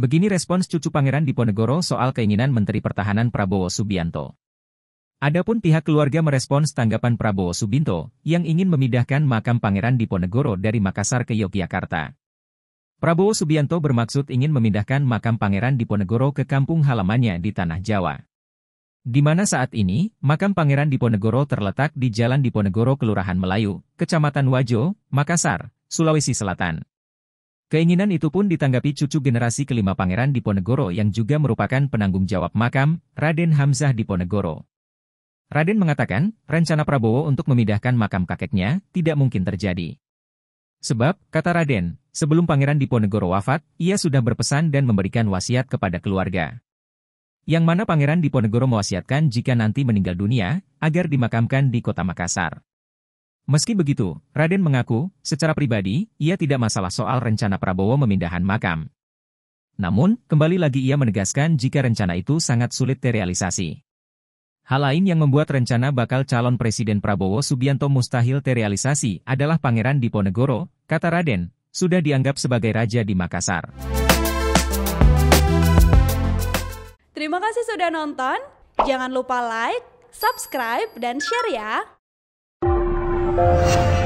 Begini respons cucu Pangeran Diponegoro soal keinginan Menteri Pertahanan Prabowo Subianto. Adapun pihak keluarga merespons tanggapan Prabowo Subianto yang ingin memindahkan makam Pangeran Diponegoro dari Makassar ke Yogyakarta. Prabowo Subianto bermaksud ingin memindahkan makam Pangeran Diponegoro ke kampung halamannya di Tanah Jawa. Di mana saat ini, makam Pangeran Diponegoro terletak di Jalan Diponegoro Kelurahan Melayu, Kecamatan Wajo, Makassar, Sulawesi Selatan. Keinginan itu pun ditanggapi cucu generasi kelima Pangeran Diponegoro yang juga merupakan penanggung jawab makam, Raden Hamzah Diponegoro. Raden mengatakan, rencana Prabowo untuk memindahkan makam kakeknya tidak mungkin terjadi. Sebab, kata Raden, sebelum Pangeran Diponegoro wafat, ia sudah berpesan dan memberikan wasiat kepada keluarga. Yang mana Pangeran Diponegoro mewasiatkan jika nanti meninggal dunia, agar dimakamkan di kota Makassar. Meski begitu, Raden mengaku, secara pribadi, ia tidak masalah soal rencana Prabowo memindahkan makam. Namun, kembali lagi ia menegaskan jika rencana itu sangat sulit terrealisasi. Hal lain yang membuat rencana bakal calon Presiden Prabowo Subianto mustahil terrealisasi adalah Pangeran Diponegoro, kata Raden, sudah dianggap sebagai raja di Makassar. Terima kasih sudah nonton, jangan lupa like, subscribe, dan share ya! Thank you.